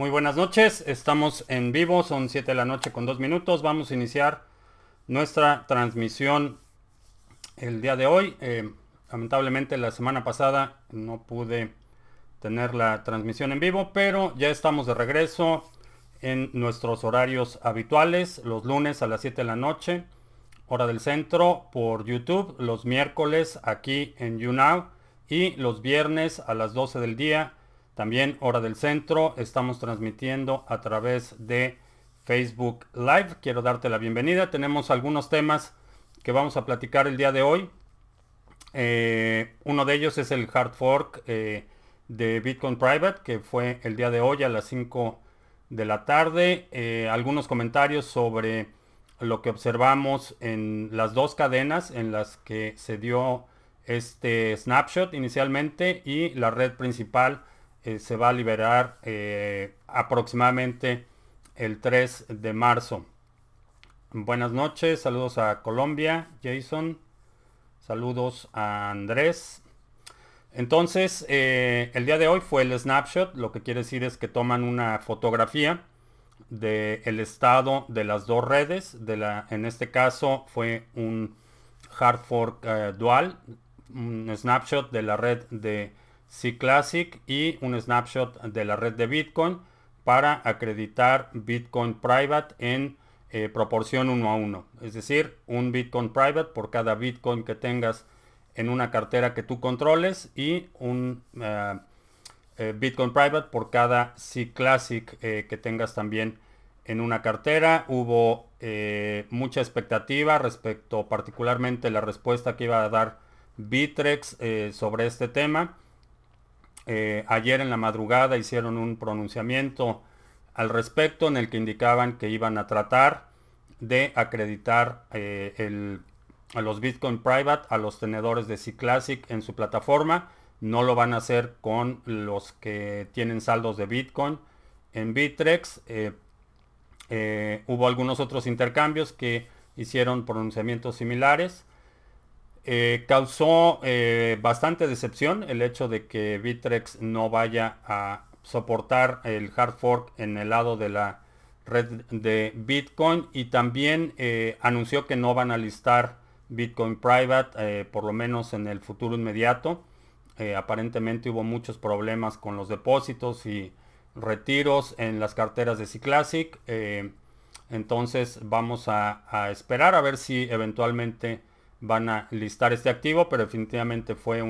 Muy buenas noches, estamos en vivo, son 7 de la noche con 2 minutos. Vamos a iniciar nuestra transmisión el día de hoy. Eh, lamentablemente la semana pasada no pude tener la transmisión en vivo, pero ya estamos de regreso en nuestros horarios habituales, los lunes a las 7 de la noche, hora del centro por YouTube, los miércoles aquí en YouNow y los viernes a las 12 del día también hora del centro, estamos transmitiendo a través de Facebook Live. Quiero darte la bienvenida. Tenemos algunos temas que vamos a platicar el día de hoy. Eh, uno de ellos es el hard fork eh, de Bitcoin Private, que fue el día de hoy a las 5 de la tarde. Eh, algunos comentarios sobre lo que observamos en las dos cadenas en las que se dio este snapshot inicialmente y la red principal eh, se va a liberar eh, aproximadamente el 3 de marzo. Buenas noches, saludos a Colombia, Jason, saludos a Andrés. Entonces, eh, el día de hoy fue el snapshot, lo que quiere decir es que toman una fotografía del el estado de las dos redes, de la, en este caso fue un hard fork dual, un snapshot de la red de C Classic y un snapshot de la red de Bitcoin para acreditar Bitcoin Private en eh, proporción 1 a 1. Es decir, un Bitcoin Private por cada Bitcoin que tengas en una cartera que tú controles y un eh, eh, Bitcoin Private por cada C Classic que tengas también en una cartera. Hubo mucha expectativa respecto particularmente la respuesta que iba a dar Bitrex sobre este tema eh, ayer en la madrugada hicieron un pronunciamiento al respecto en el que indicaban que iban a tratar de acreditar eh, a los Bitcoin Private, a los tenedores de C-Classic en su plataforma. No lo van a hacer con los que tienen saldos de Bitcoin. En Bitrex eh, hubo algunos otros intercambios que hicieron pronunciamientos similares. Eh, causó eh, bastante decepción el hecho de que Bitrex no vaya a soportar el hard fork en el lado de la red de Bitcoin y también eh, anunció que no van a listar Bitcoin Private, por lo menos en el futuro inmediato. aparentemente hubo muchos problemas con los depósitos y retiros en las carteras de C-Classic. entonces vamos a esperar a ver si eventualmente van a listar este activo, pero definitivamente fue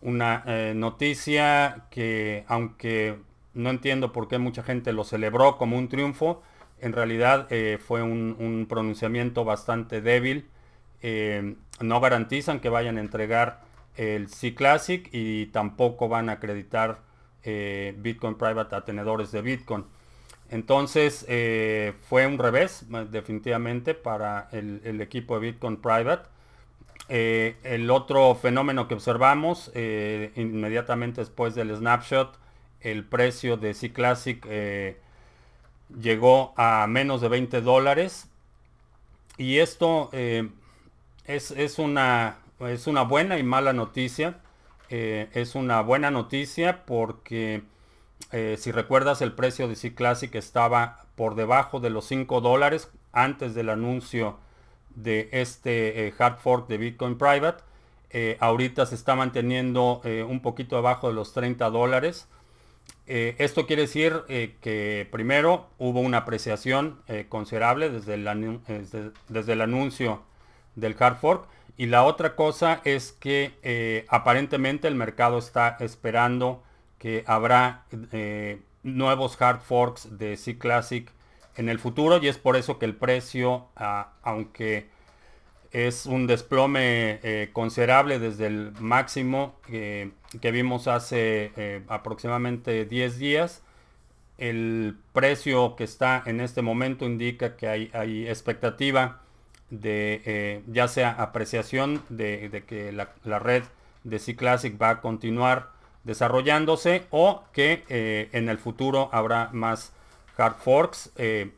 una eh, noticia que aunque no entiendo por qué mucha gente lo celebró como un triunfo, en realidad eh, fue un, pronunciamiento bastante débil. Eh, no garantizan que vayan a entregar el C-Classic y tampoco van a acreditar Bitcoin Private a tenedores de Bitcoin. Entonces fue un revés definitivamente para el equipo de Bitcoin Private eh, el otro fenómeno que observamos eh, inmediatamente después del snapshot, el precio de C-Classic eh, llegó a menos de 20 dólares. Y esto es, una, es, una, buena y mala noticia. es una buena noticia porque si recuerdas el precio de C-Classic estaba por debajo de los 5 dólares antes del anuncio de este eh, hard fork de Bitcoin Private. Eh, ahorita se está manteniendo eh, un poquito abajo de los 30 dólares. esto quiere decir que primero hubo una apreciación considerable desde el, desde, desde el, anuncio del hard fork. Y la otra cosa es que aparentemente el mercado está esperando que habrá nuevos hard forks de C Classic en el futuro y es por eso que el precio, ah, aunque es un desplome eh, considerable desde el máximo que vimos hace eh, aproximadamente 10 días, el precio que está en este momento indica que hay, expectativa de eh, ya sea apreciación de, que la, la, red de C-Classic va a continuar desarrollándose o que en el futuro habrá más hard forks eh,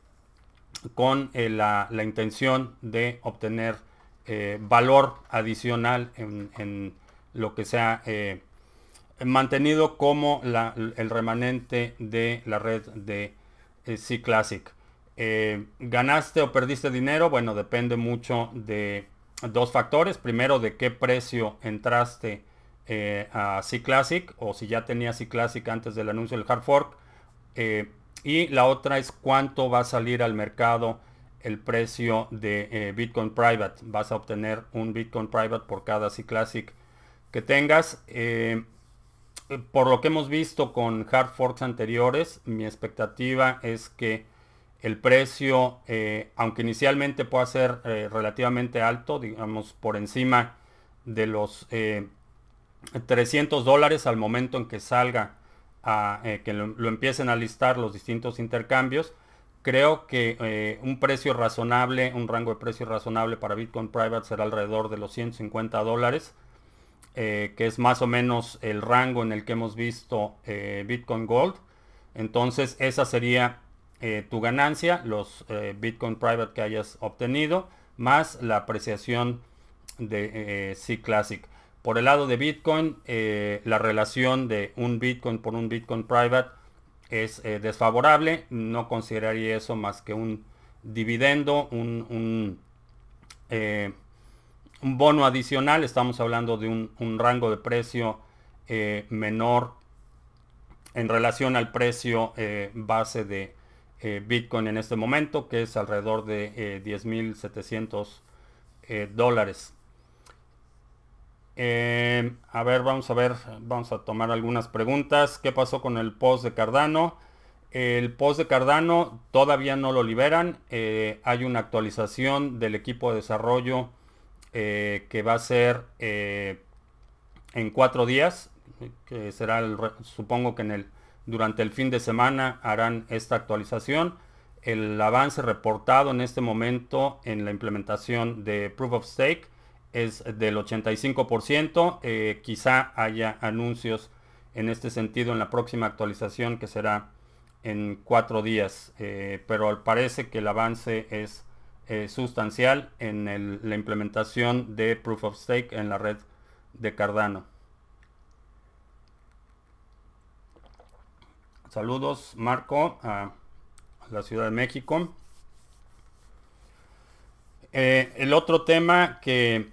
con eh, la, intención de obtener eh, valor adicional en, lo que sea mantenido como el remanente de la red de C Classic. ¿Ganaste o perdiste dinero? Bueno, depende mucho de dos factores. Primero, de qué precio entraste a C Classic o si ya tenía C Classic antes del anuncio del hard fork. Y la otra es cuánto va a salir al mercado el precio de eh, Bitcoin Private. Vas a obtener un Bitcoin Private por cada C-Classic que tengas. Eh, por lo que hemos visto con hard forks anteriores, mi expectativa es que el precio, eh, aunque inicialmente pueda ser relativamente alto, digamos por encima de los 300 dólares al momento en que salga a eh, que lo, empiecen a listar los distintos intercambios. Creo que eh, un precio razonable, un rango de precio razonable para Bitcoin Private será alrededor de los 150 dólares, eh, que es más o menos el rango en el que hemos visto Bitcoin Gold. Entonces esa sería tu ganancia, los Bitcoin Private que hayas obtenido, más la apreciación de C Classic. Por el lado de Bitcoin, eh, la relación de un Bitcoin por un Bitcoin private es eh, desfavorable. No consideraría eso más que un dividendo, eh, un, bono adicional. Estamos hablando de un, un rango de precio menor en relación al precio base de Bitcoin en este momento, que es alrededor de 10.700 dólares. Em, a ver, vamos a ver, vamos a tomar algunas preguntas. ¿Qué pasó con el post de Cardano? El post de Cardano todavía no lo liberan. Eh, hay una actualización del equipo de desarrollo eh, que va a ser eh, en cuatro días, será, supongo que en el, durante el fin de semana harán esta actualización. El avance reportado en este momento en la implementación de Proof of Stake es del 85%. Eh, quizá haya anuncios en este sentido en la próxima actualización que será en cuatro días, eh, pero parece que el avance es eh, sustancial en la implementación de Proof of Stake en la red de Cardano. Saludos Marco a la Ciudad de México. el otro tema que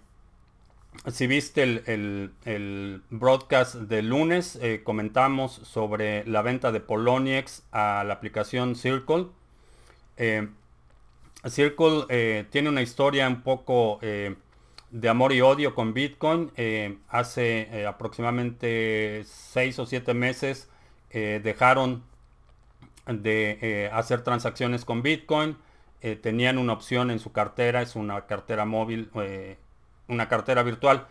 si viste el, broadcast de lunes, eh, comentamos sobre la venta de Poloniex a la aplicación Circle. Eh, Circle eh, tiene una historia un poco de amor y odio con Bitcoin. hace aproximadamente seis o siete meses dejaron de hacer transacciones con Bitcoin. tenían una opción en su cartera, es una cartera móvil una cartera virtual.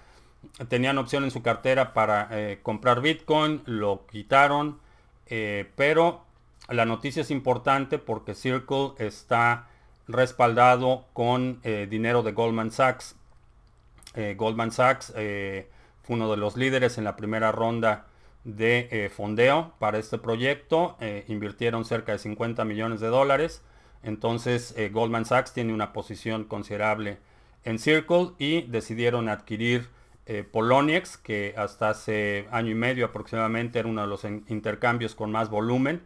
Tenían opción en su cartera para eh, comprar Bitcoin, lo quitaron, eh, pero la noticia es importante porque Circle está respaldado con eh, dinero de Goldman Sachs. Goldman Sachs fue uno de los líderes en la primera ronda de fondeo para este proyecto. invirtieron cerca de 50 millones de dólares. Entonces Goldman Sachs tiene una posición considerable en Circle y decidieron adquirir eh, Poloniex, que hasta hace año y medio aproximadamente era uno de los intercambios con más volumen.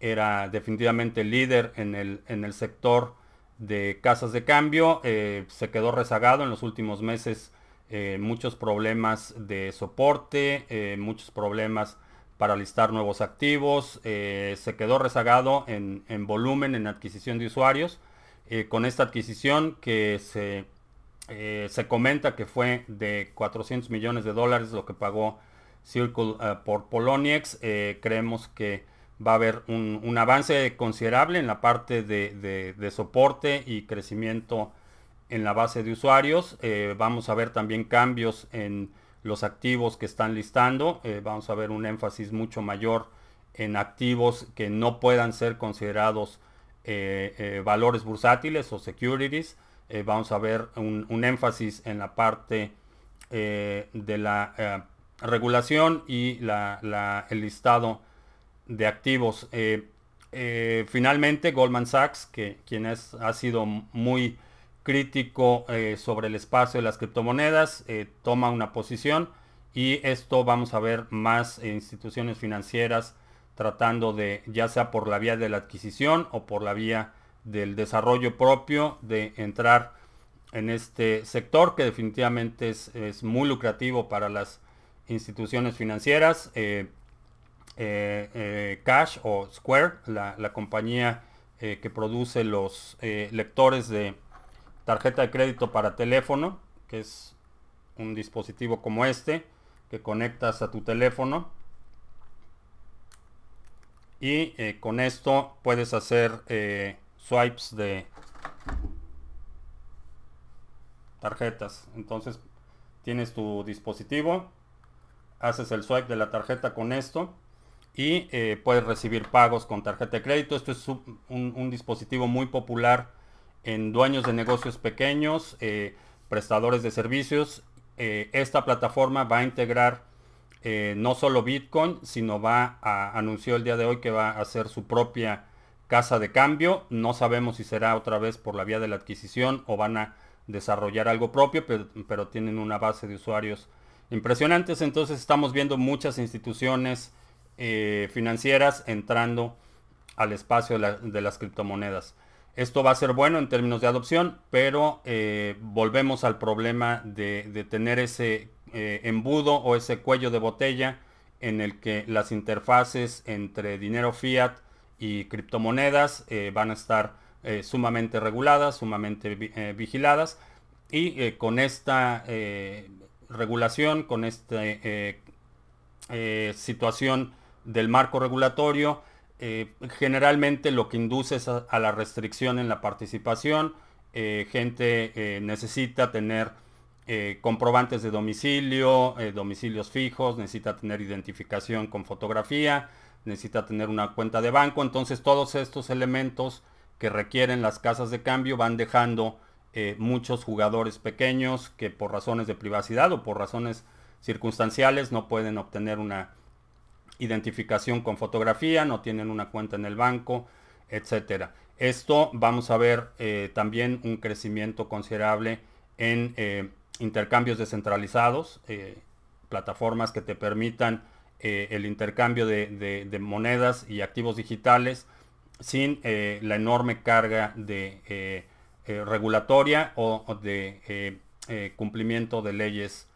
Era definitivamente líder en el, sector de casas de cambio. Eh, se quedó rezagado en los últimos meses. Eh, muchos problemas de soporte, muchos problemas para listar nuevos activos. se quedó rezagado en, volumen, en adquisición de usuarios. con esta adquisición que se eh, se comenta que fue de 400 millones de dólares lo que pagó Circle eh, por Poloniex. Eh, creemos que va a haber un, avance considerable en la parte de, soporte y crecimiento en la base de usuarios. vamos a ver también cambios en los activos que están listando. vamos a ver un énfasis mucho mayor en activos que no puedan ser considerados valores bursátiles o securities. Eh, vamos a ver un, énfasis en la parte eh, de la eh, regulación y el listado de activos. finalmente, Goldman Sachs, que quien ha sido muy crítico sobre el espacio de las criptomonedas, toma una posición y esto vamos a ver más instituciones financieras tratando de, ya sea por la vía de la adquisición o por la vía del desarrollo propio, de entrar en este sector que definitivamente es, muy lucrativo para las instituciones financieras. Eh, eh, eh, Cash o Square, la, la compañía que produce los lectores de tarjeta de crédito para teléfono, que es un dispositivo como este, que conectas a tu teléfono. Y con esto puedes hacer swipes de tarjetas. Entonces tienes tu dispositivo, haces el swipe de la tarjeta con esto y eh, puedes recibir pagos con tarjeta de crédito. Esto es un, dispositivo muy popular en dueños de negocios pequeños, eh, prestadores de servicios. Eh, esta plataforma va a integrar no solo Bitcoin, sino va a, anunció el día de hoy que va a hacer su propia casa de cambio. No sabemos si será otra vez por la vía de la adquisición o van a desarrollar algo propio, pero, tienen una base de usuarios impresionantes. Entonces estamos viendo muchas instituciones eh, financieras entrando al espacio de, las criptomonedas. Esto va a ser bueno en términos de adopción, pero eh, volvemos al problema de, tener ese eh, embudo o ese cuello de botella en el que las interfaces entre dinero fiat y criptomonedas eh, van a estar eh, sumamente reguladas, sumamente eh, vigiladas y con esta regulación, con esta situación del marco regulatorio, generalmente lo que induce es a, la restricción en la participación. gente necesita tener comprobantes de domicilio, domicilios fijos, necesita tener identificación con fotografía, necesita tener una cuenta de banco. Entonces todos estos elementos que requieren las casas de cambio van dejando eh, muchos jugadores pequeños que por razones de privacidad o por razones circunstanciales no pueden obtener una identificación con fotografía, no tienen una cuenta en el banco, etcétera. Esto vamos a ver eh, también un crecimiento considerable en eh, intercambios descentralizados, plataformas que te permitan eh, el intercambio de, monedas y activos digitales sin eh, la enorme carga de eh, regulatoria o, o de cumplimiento de leyes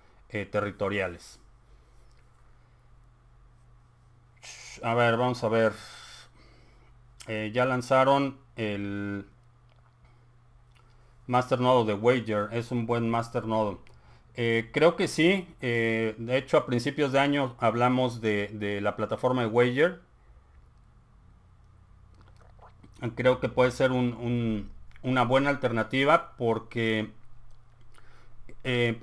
territoriales. A ver, vamos a ver. ya lanzaron el masternodo de Wager. Es un buen masternodo. Eh, creo que sí. Eh, de hecho, a principios de año hablamos de, la plataforma de Wager. Creo que puede ser una buena alternativa porque eh,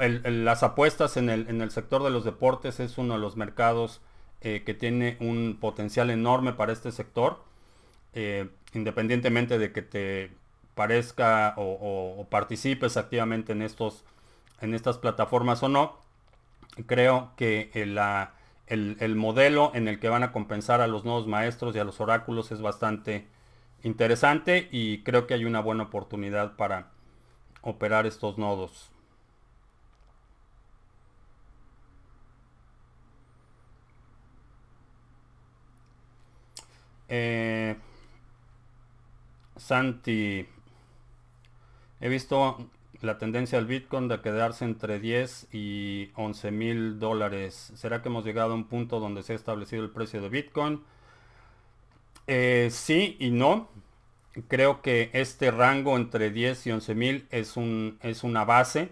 las apuestas en el, sector de los deportes es uno de los mercados que tiene un potencial enorme para este sector. independientemente de que te parezca o participes activamente en estos en estas plataformas o no, creo que el, modelo en el que van a compensar a los nuevos maestros y a los oráculos es bastante interesante y creo que hay una buena oportunidad para operar estos nodos. Eh, Santi, he visto la tendencia al Bitcoin de quedarse entre 10 y 11 mil dólares. ¿Será que hemos llegado a un punto donde se ha establecido el precio de Bitcoin? Eh, sí y no. Creo que este rango entre 10 y 11 mil es, un, es una base.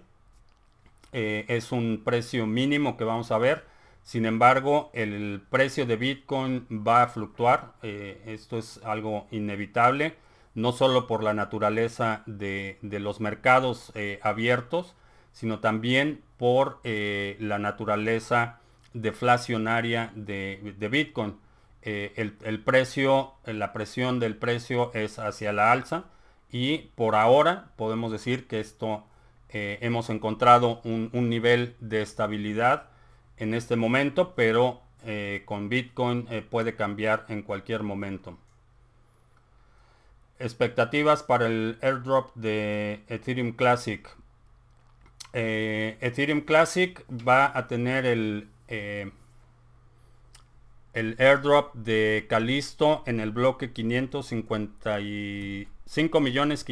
Eh, es un precio mínimo que vamos a ver. Sin embargo, el precio de Bitcoin va a fluctuar. Eh, esto es algo inevitable no solo por la naturaleza de, los mercados eh, abiertos, sino también por eh, la naturaleza deflacionaria de, Bitcoin. Eh, el, precio, la presión del precio es hacia la alza y por ahora podemos decir que esto hemos encontrado un, nivel de estabilidad en este momento, pero con Bitcoin puede cambiar en cualquier momento expectativas para el airdrop de Ethereum Classic. Eh, Ethereum Classic va a tener el, eh, el airdrop de Calisto en el bloque ...555.550.000... millones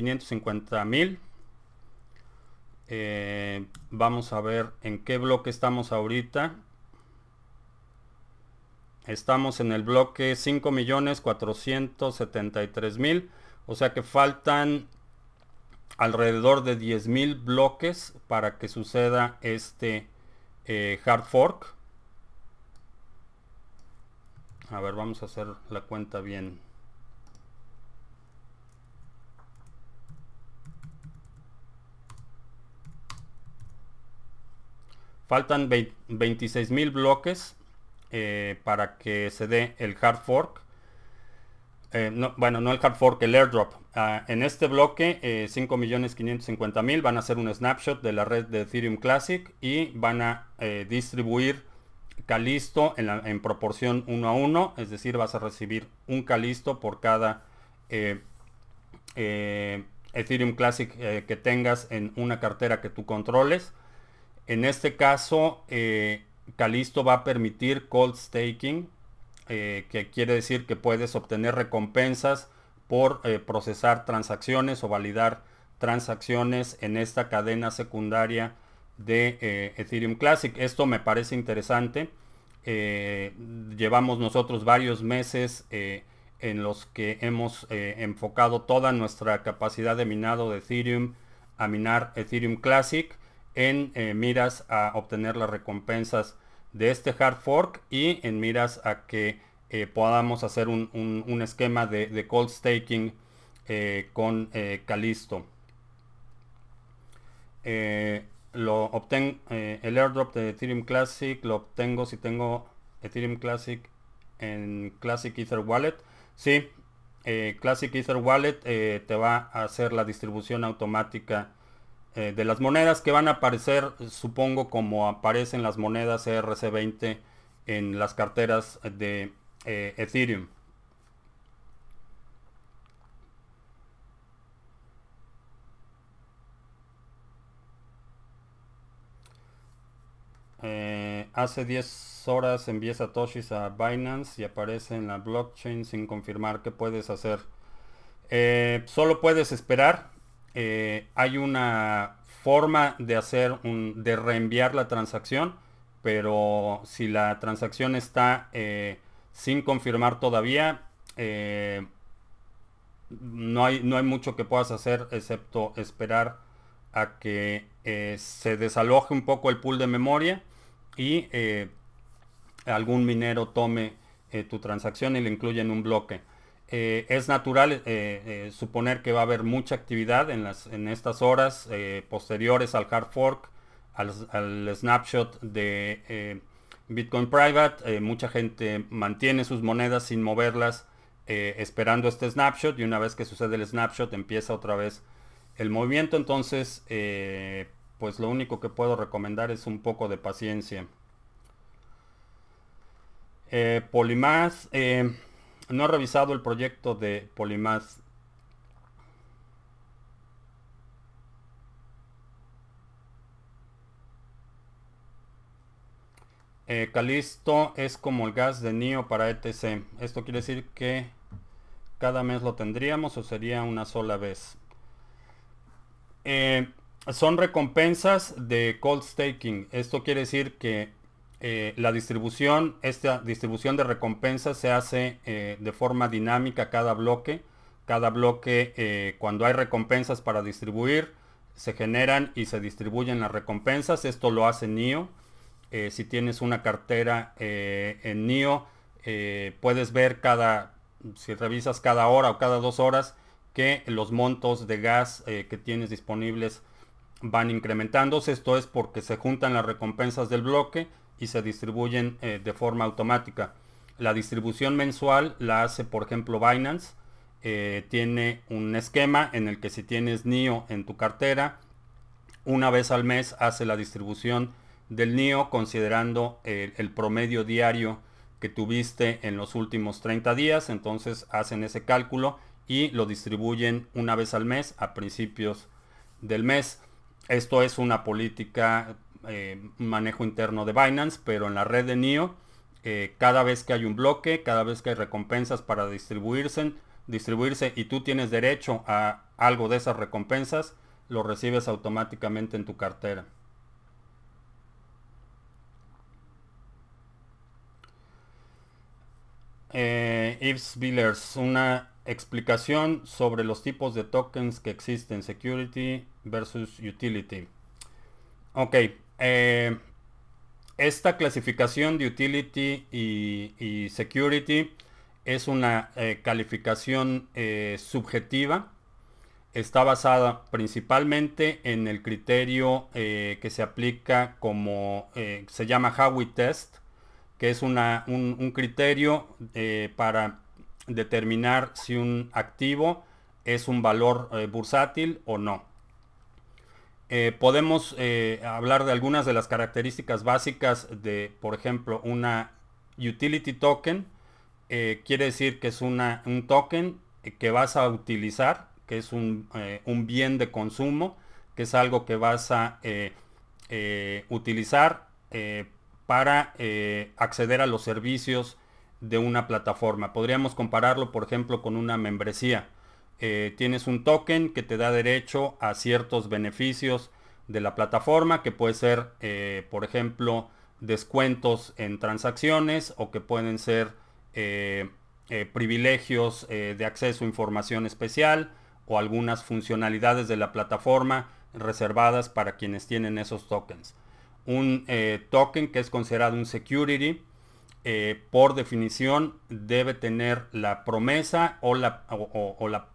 eh, vamos a ver en qué bloque estamos ahorita. Estamos en el bloque ...5.473.000... O sea que faltan alrededor de 10.000 bloques para que suceda este eh, hard fork. A ver, vamos a hacer la cuenta bien. Faltan 26.000 bloques eh, para que se dé el hard fork. Eh, bueno, no el hard fork, el airdrop. Ah, en este bloque, 5.550.000 eh, van a hacer un snapshot de la red de Ethereum Classic y van a eh, distribuir calisto en, proporción 1 a 1, es decir, vas a recibir un calisto por cada Ethereum Classic que tengas en una cartera que tú controles. En este caso, Calisto va a permitir cold staking eh, que quiere decir que puedes obtener recompensas por eh, procesar transacciones o validar transacciones en esta cadena secundaria de eh, Ethereum Classic. Esto me parece interesante. llevamos nosotros varios meses en los que hemos enfocado toda nuestra capacidad de minado de Ethereum a minar Ethereum Classic en miras a obtener las recompensas de este hard fork y en miras a que eh, podamos hacer un, esquema de, cold staking eh, con eh, Calisto. lo obtengo el airdrop de Ethereum Classic lo obtengo si tengo Ethereum Classic en Classic Ether Wallet. Sí, Classic Ether Wallet te va a hacer la distribución automática eh, de las monedas que van a aparecer, supongo, como aparecen las monedas ERC20 en las carteras de eh, Ethereum. Eh, hace 10 horas envié satoshis a Binance y aparece en la blockchain sin confirmar. ¿Qué puedes hacer? solo puedes esperar. Eh, hay una forma de hacer un, de reenviar la transacción, pero si la transacción está eh, sin confirmar todavía, eh, no, hay, no hay mucho que puedas hacer excepto esperar a que se desaloje un poco el pool de memoria y algún minero tome tu transacción y la incluya en un bloque. Eh, es natural eh, eh, suponer que va a haber mucha actividad en, las, en estas horas posteriores al hard fork, al, snapshot de Bitcoin Private. mucha gente mantiene sus monedas sin moverlas esperando este snapshot y una vez que sucede el snapshot empieza otra vez el movimiento. Entonces, pues lo único que puedo recomendar es un poco de paciencia. Eh, no he revisado el proyecto de Polymath. Eh, Calisto es como el gas de NIO para ETC. Esto quiere decir que cada mes lo tendríamos o sería una sola vez. Eh, son recompensas de cold staking. Esto quiere decir que eh, la distribución, esta distribución de recompensas se hace eh, de forma dinámica cada bloque. Cada bloque, eh, cuando hay recompensas para distribuir, se generan y se distribuyen las recompensas. Esto lo hace NIO. si tienes una cartera en NIO, puedes ver cada, si revisas cada hora o cada dos horas, que los montos de gas que tienes disponibles van incrementándose. Esto es porque se juntan las recompensas del bloque y se distribuyen eh, de forma automática. La distribución mensual la hace, por ejemplo, Binance. Eh, tiene un esquema en el que si tienes NIO en tu cartera, una vez al mes hace la distribución del NIO considerando el promedio diario que tuviste en los últimos 30 días. Entonces hacen ese cálculo y lo distribuyen una vez al mes a principios del mes. Esto es una política eh, manejo interno de Binance, pero en la red de NIO, eh, cada vez que hay un bloque, cada vez que hay recompensas para distribuirse, distribuirse y tú tienes derecho a algo de esas recompensas, lo recibes automáticamente en tu cartera. Eh, Yves Billers, una explicación sobre los tipos de tokens que existen, security versus utility. Ok, eh, esta clasificación de utility y, security es una eh, calificación eh, subjetiva. Está basada principalmente en el criterio que se aplica como se llama Howey Test, que es un, criterio para determinar si un activo es un valor bursátil o no. Eh, podemos eh, hablar de algunas de las características básicas de, por ejemplo, una utility token. Eh, quiere decir que es un token que vas a utilizar, que es un, bien de consumo, que es algo que vas a utilizar para acceder a los servicios de una plataforma. Podríamos compararlo, por ejemplo, con una membresía eh, tienes un token que te da derecho a ciertos beneficios de la plataforma, que puede ser, eh, por ejemplo, descuentos en transacciones o que pueden ser eh, privilegios de acceso a información especial o algunas funcionalidades de la plataforma reservadas para quienes tienen esos tokens. Un token que es considerado un security, eh, por definición debe tener la promesa o la,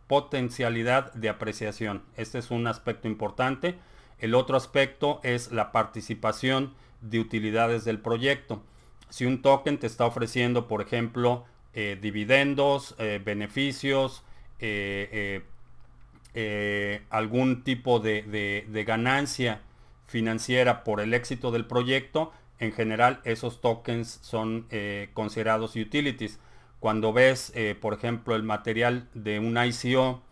potencialidad de apreciación. Este es un aspecto importante. El otro aspecto es la participación de utilidades del proyecto. Si un token te está ofreciendo, por ejemplo, eh, dividendos, eh, beneficios, algún tipo de ganancia financiera por el éxito del proyecto, en general esos tokens son eh, considerados utilities. Cuando ves, eh, por ejemplo, el material de un ICO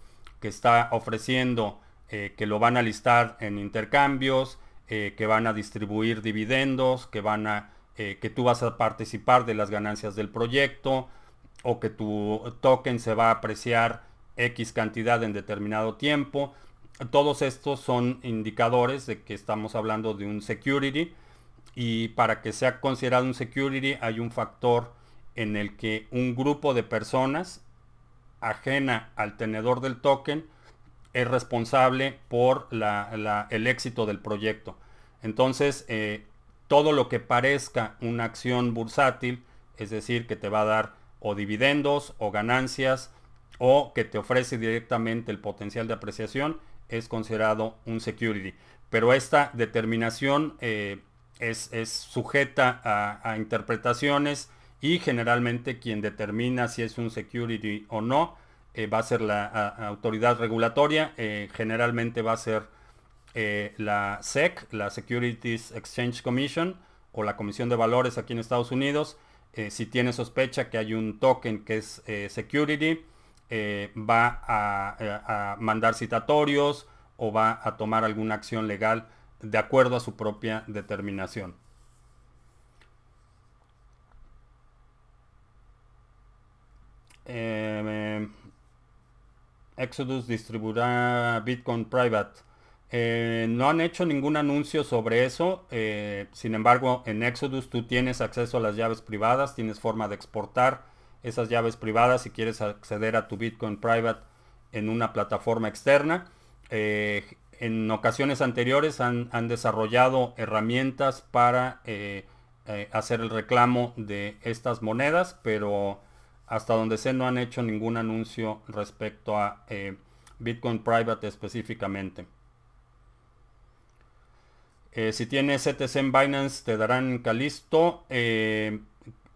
que está ofreciendo eh, que lo van a listar en intercambios, que van a distribuir dividendos, que van a que tú vas a participar de las ganancias del proyecto o que tu token se va a apreciar X cantidad en determinado tiempo. Todos estos son indicadores de que estamos hablando de un security y para que sea considerado un security hay un factor en el que un grupo de personas ajena al tenedor del token es responsable por el éxito del proyecto. Entonces, eh, todo lo que parezca una acción bursátil, es decir, que te va a dar o dividendos o ganancias o que te ofrece directamente el potencial de apreciación, es considerado un security. Pero esta determinación eh, es, sujeta a, interpretaciones y generalmente quien determina si es un security o no eh, va a ser la autoridad regulatoria, eh, generalmente va a ser eh, la SEC, la Securities Exchange Commission o la Comisión de Valores aquí en Estados Unidos. si tiene sospecha que hay un token que es security, va a, mandar citatorios o va a tomar alguna acción legal de acuerdo a su propia determinación. Em, em, Exodus distribuirá Bitcoin Private. Eh, no han hecho ningún anuncio sobre eso. Eh, sin embargo, en Exodus tú tienes acceso a las llaves privadas, tienes forma de exportar esas llaves privadas si quieres acceder a tu Bitcoin Private en una plataforma externa. Eh, en ocasiones anteriores han, desarrollado herramientas para eh, eh, hacer el reclamo de estas monedas, pero hasta donde sé no han hecho ningún anuncio respecto a eh, Bitcoin Private específicamente. si tienes ETC en Binance te darán Calisto.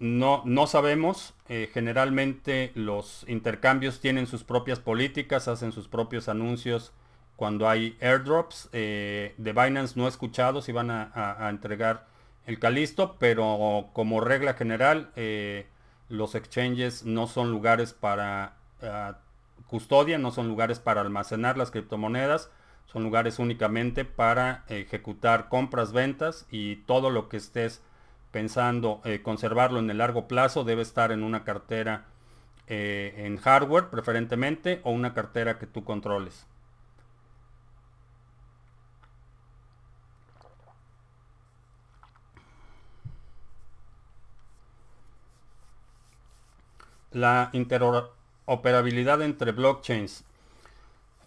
no, no sabemos. generalmente los intercambios tienen sus propias políticas, hacen sus propios anuncios cuando hay airdrops. Eh, de Binance no escuchados y van a, entregar el Calisto, pero como regla general, eh, los exchanges no son lugares para eh, custodia, no son lugares para almacenar las criptomonedas, son lugares únicamente para ejecutar compras, ventas y todo lo que estés pensando conservarlo en el largo plazo debe estar en una cartera en hardware preferentemente o una cartera que tú controles. la interoperabilidad entre blockchains.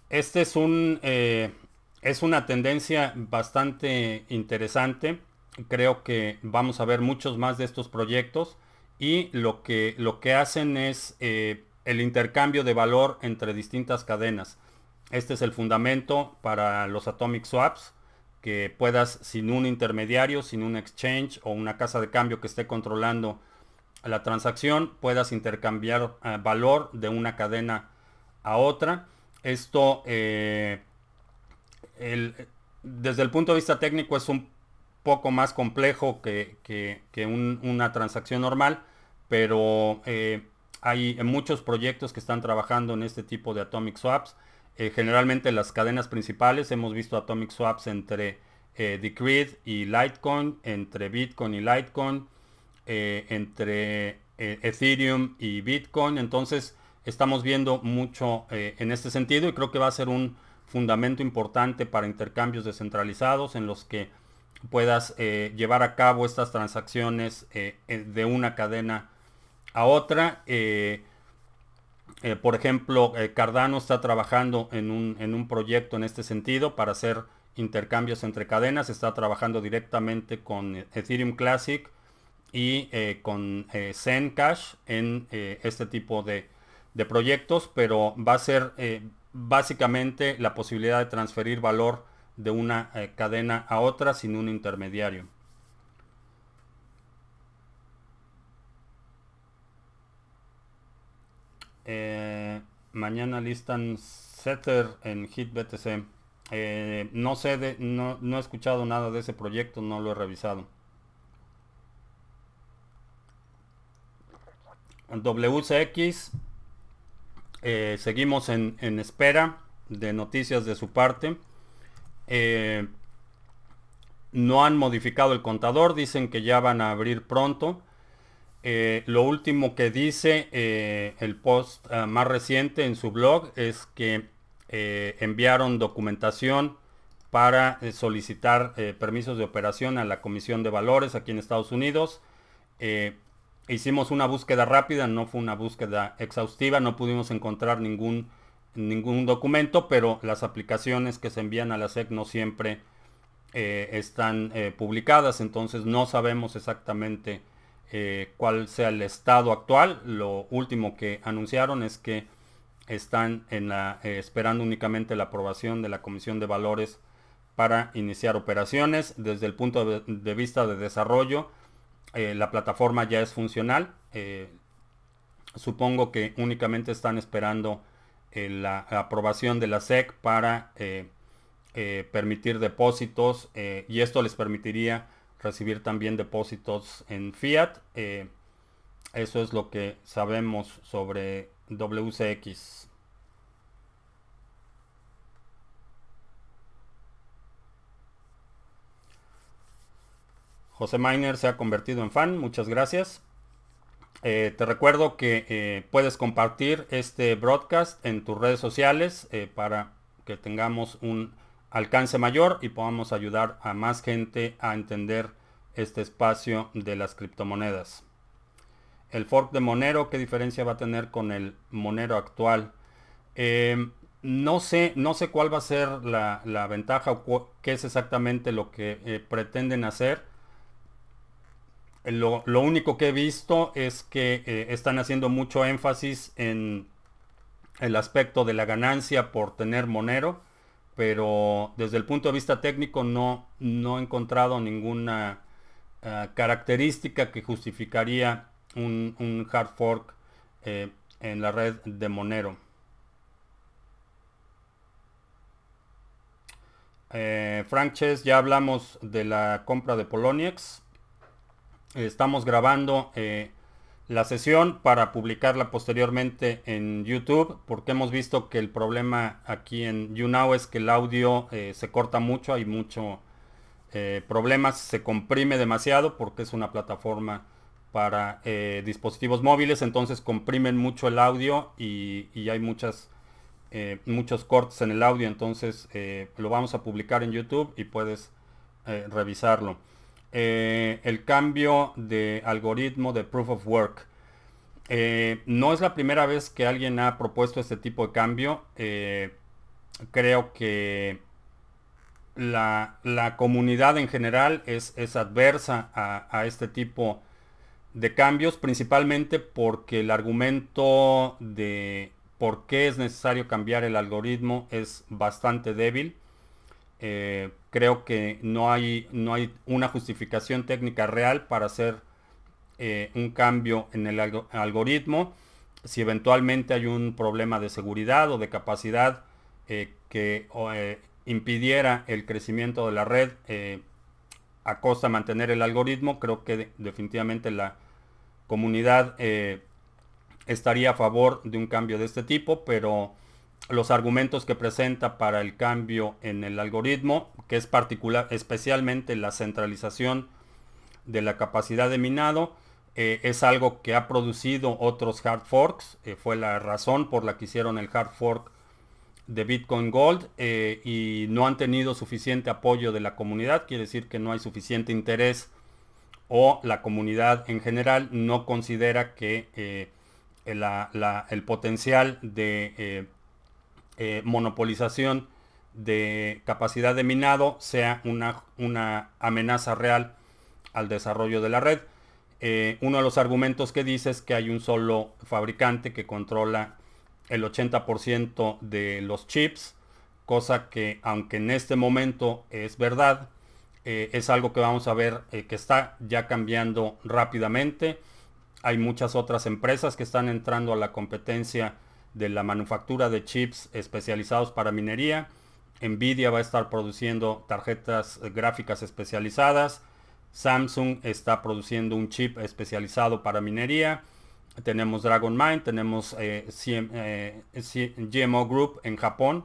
Este es un eh, es una tendencia bastante interesante. Creo que vamos a ver muchos más de estos proyectos y lo que lo que hacen es eh, el intercambio de valor entre distintas cadenas. Este es el fundamento para los atomic swaps que puedas sin un intermediario, sin un exchange o una casa de cambio que esté controlando la transacción puedas intercambiar eh, valor de una cadena a otra. Esto, eh, desde el punto de vista técnico, es un poco más complejo que, que, una transacción normal, pero eh, hay muchos proyectos que están trabajando en este tipo de atomic swaps. generalmente las cadenas principales, hemos visto atomic swaps entre Decreed y Litecoin, entre Bitcoin y Litecoin, eh, entre eh, Ethereum y Bitcoin. Entonces estamos viendo mucho eh, en este sentido y creo que va a ser un fundamento importante para intercambios descentralizados en los que puedas llevar a cabo estas transacciones de una cadena a otra. por ejemplo, Cardano está trabajando en un, en un, proyecto en este sentido para hacer intercambios entre cadenas. Está trabajando directamente con Ethereum Classic y eh, con eh, Zen Cash en eh, este tipo de, proyectos, pero va a ser básicamente la posibilidad de transferir valor de una cadena a otra sin un intermediario. mañana listan Setter en HitBTC. no sé, de, no, no he escuchado nada de ese proyecto, no lo he revisado. WCX. Eh, seguimos en, espera de noticias de su parte. Eh, no han modificado el contador, dicen que ya van a abrir pronto. Eh, lo último que dice el post ah, más reciente en su blog es que enviaron documentación para solicitar permisos de operación a la Comisión de Valores aquí en Estados Unidos hicimos una búsqueda rápida, no fue una búsqueda exhaustiva, no pudimos encontrar ningún, ningún documento, pero las aplicaciones que se envían a la SEC no siempre eh, están eh, publicadas, entonces no sabemos exactamente eh, cuál sea el estado actual. Lo último que anunciaron es que están en la, esperando únicamente la aprobación de la Comisión de Valores para iniciar operaciones. Desde el punto de vista de desarrollo, eh, la plataforma ya es funcional. Eh, supongo que únicamente están esperando eh, la aprobación de la SEC para permitir depósitos y esto les permitiría recibir también depósitos en fiat. eso es lo que sabemos sobre WCX. José Miner se ha convertido en fan, muchas gracias. Eh, te recuerdo que eh, puedes compartir este broadcast en tus redes sociales eh, para que tengamos un alcance mayor y podamos ayudar a más gente a entender este espacio de las criptomonedas. El fork de Monero, ¿qué diferencia va a tener con el Monero actual? Em, no sé, no sé cuál va a ser la, la ventaja o qué es exactamente lo que pretenden hacer lo, único que he visto es que eh, están haciendo mucho énfasis en el aspecto de la ganancia por tener Monero, pero desde el punto de vista técnico no, he encontrado ninguna ah, característica que justificaría un, hard fork eh, en la red de Monero. Eh, ya hablamos de la compra de Poloniex. Estamos grabando eh, la sesión para publicarla posteriormente en YouTube porque hemos visto que el problema aquí en YouNow es que el audio eh, se corta mucho, hay mucho eh, problemas, se comprime demasiado porque es una plataforma para dispositivos móviles, entonces comprimen mucho el audio y, hay muchos cortes en el audio, entonces lo vamos a publicar en YouTube y puedes revisarlo. Eh, el cambio de algoritmo de proof of work. Eh, no es la primera vez que alguien ha propuesto este tipo de cambio. Eh, creo que la, comunidad en general es, es adversa a, este tipo de cambios, principalmente porque el argumento de por qué es necesario cambiar el algoritmo es bastante débil creo que no hay, no hay una justificación técnica real para hacer eh, un cambio en el algoritmo. Si eventualmente hay un problema de seguridad o de capacidad eh, que eh, impidiera el crecimiento de la red a costa de mantener el algoritmo, creo que definitivamente la comunidad estaría a favor de un cambio de este tipo, pero los argumentos que presenta para el cambio en el algoritmo, que es particular, especialmente la centralización de la capacidad de minado, eh, es algo que ha producido otros hard forks, eh, fue la razón por la que hicieron el hard fork de Bitcoin Gold eh, y no han tenido suficiente apoyo de la comunidad, quiere decir que no hay suficiente interés o la comunidad en general no considera que el potencial de eh, monopolización de capacidad de minado sea una, una, amenaza real al desarrollo de la red. Eh, uno de los argumentos que dice es que hay un solo fabricante que controla el 80% de los chips, cosa que aunque en este momento es verdad, eh, es algo que vamos a ver que está ya cambiando rápidamente. Hay muchas otras empresas que están entrando a la competencia de la manufactura de chips especializados para minería. Nvidia va a estar produciendo tarjetas gráficas especializadas. Samsung está produciendo un chip especializado para minería. Tenemos Dragon Mine, tenemos eh, eh, GMO Group en Japón,